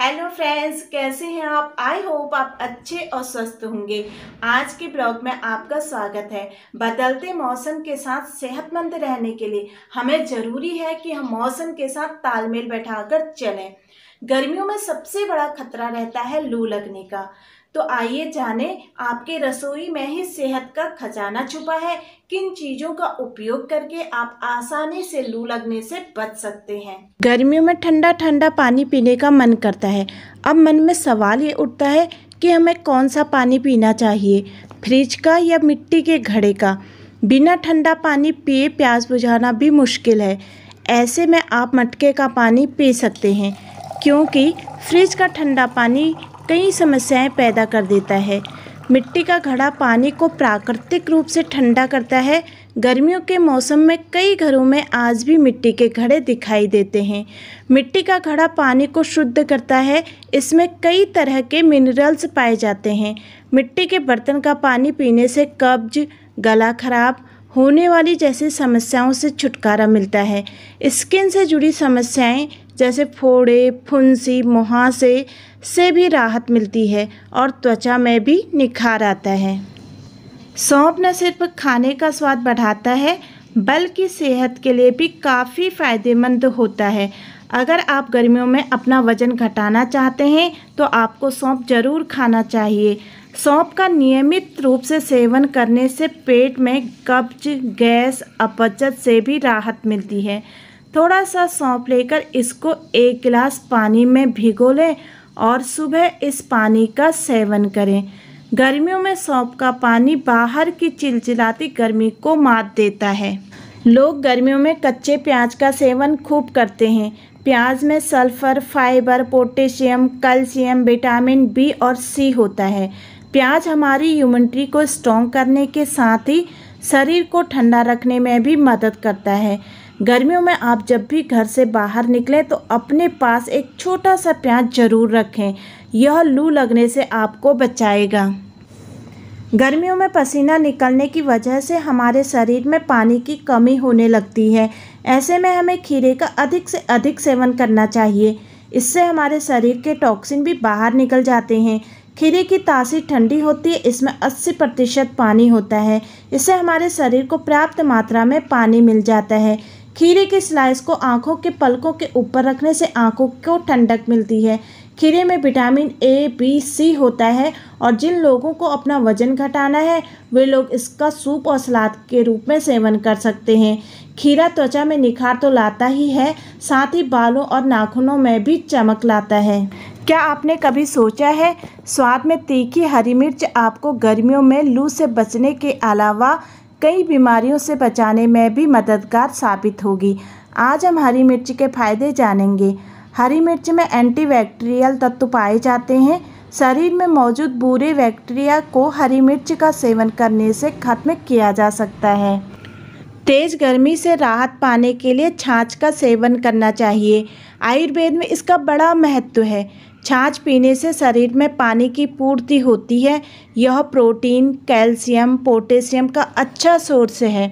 hello friends कैसे हैं आप आई होप आप अच्छे और स्वस्थ होंगे आज के ब्लॉग में आपका स्वागत है बदलते मौसम के साथ सेहतमंद रहने के लिए हमें ज़रूरी है कि हम मौसम के साथ तालमेल बैठाकर चलें गर्मियों में सबसे बड़ा खतरा रहता है लू लगने का तो आइए जाने आपके रसोई में ही सेहत का खजाना छुपा है किन चीजों का उपयोग करके आप आसानी से लू लगने से बच सकते हैं गर्मियों में ठंडा ठंडा पानी पीने का मन करता है अब मन में सवाल ये उठता है कि हमें कौन सा पानी पीना चाहिए फ्रिज का या मिट्टी के घड़े का बिना ठंडा पानी पिए प्याज बुझाना भी मुश्किल है ऐसे में आप मटके का पानी पी सकते हैं क्योंकि फ्रिज का ठंडा पानी कई समस्याएं पैदा कर देता है मिट्टी का घड़ा पानी को प्राकृतिक रूप से ठंडा करता है गर्मियों के मौसम में कई घरों में आज भी मिट्टी के घड़े दिखाई देते हैं मिट्टी का घड़ा पानी को शुद्ध करता है इसमें कई तरह के मिनरल्स पाए जाते हैं मिट्टी के बर्तन का पानी पीने से कब्ज गला खराब होने वाली जैसी समस्याओं से छुटकारा मिलता है स्किन से जुड़ी समस्याएं जैसे फोड़े फुंसी मुहासे से भी राहत मिलती है और त्वचा में भी निखार आता है सौंप न सिर्फ खाने का स्वाद बढ़ाता है बल्कि सेहत के लिए भी काफ़ी फ़ायदेमंद होता है अगर आप गर्मियों में अपना वज़न घटाना चाहते हैं तो आपको सौंप ज़रूर खाना चाहिए सौंप का नियमित रूप से सेवन करने से पेट में कब्ज गैस अपचत से भी राहत मिलती है थोड़ा सा सौंप लेकर इसको एक गिलास पानी में भिगो लें और सुबह इस पानी का सेवन करें गर्मियों में सौंप का पानी बाहर की चिलचिलाती गर्मी को मात देता है लोग गर्मियों में कच्चे प्याज का सेवन खूब करते हैं प्याज में sulphur fibre potassium calcium vitamin B और सी होता है प्याज हमारी ह्यूमिनिटी को स्ट्रॉन्ग करने के साथ ही शरीर को ठंडा रखने में भी मदद करता है गर्मियों में आप जब भी घर से बाहर निकलें तो अपने पास एक छोटा सा प्याज ज़रूर रखें यह लू लगने से आपको बचाएगा गर्मियों में पसीना निकलने की वजह से हमारे शरीर में पानी की कमी होने लगती है ऐसे में हमें खीरे का अधिक से अधिक सेवन करना चाहिए इससे हमारे शरीर के टॉक्सिन भी बाहर निकल जाते हैं खीरे की तासीर ठंडी होती है इसमें 80 प्रतिशत पानी होता है इससे हमारे शरीर को पर्याप्त मात्रा में पानी मिल जाता है खीरे के स्लाइस को आँखों के पलकों के ऊपर रखने से आँखों को ठंडक मिलती है खीरे में विटामिन ए बी सी होता है और जिन लोगों को अपना वजन घटाना है वे लोग इसका सूप और सलाद के रूप में सेवन कर सकते हैं खीरा त्वचा में निखार तो लाता ही है साथ ही बालों और नाखूनों में भी चमक लाता है क्या आपने कभी सोचा है स्वाद में तीखी हरी मिर्च आपको गर्मियों में लू से बचने के अलावा कई बीमारियों से बचाने में भी मददगार साबित होगी आज हम हरी मिर्च के फायदे जानेंगे हरी मिर्च में एंटीबैक्टीरियल तत्व पाए जाते हैं शरीर में मौजूद बुरे बैक्टीरिया को हरी मिर्च का सेवन करने से खत्म किया जा सकता है तेज गर्मी से राहत पाने के लिए छाछ का सेवन करना चाहिए आयुर्वेद में इसका बड़ा महत्व है छाछ पीने से शरीर में पानी की पूर्ति होती है यह प्रोटीन कैल्शियम पोटेशियम का अच्छा सोर्स है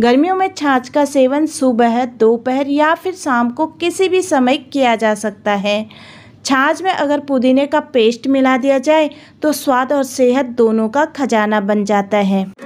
गर्मियों में छाछ का सेवन सुबह दोपहर या फिर शाम को किसी भी समय किया जा सकता है छाछ में अगर पुदीने का पेस्ट मिला दिया जाए तो स्वाद और सेहत दोनों का खजाना बन जाता है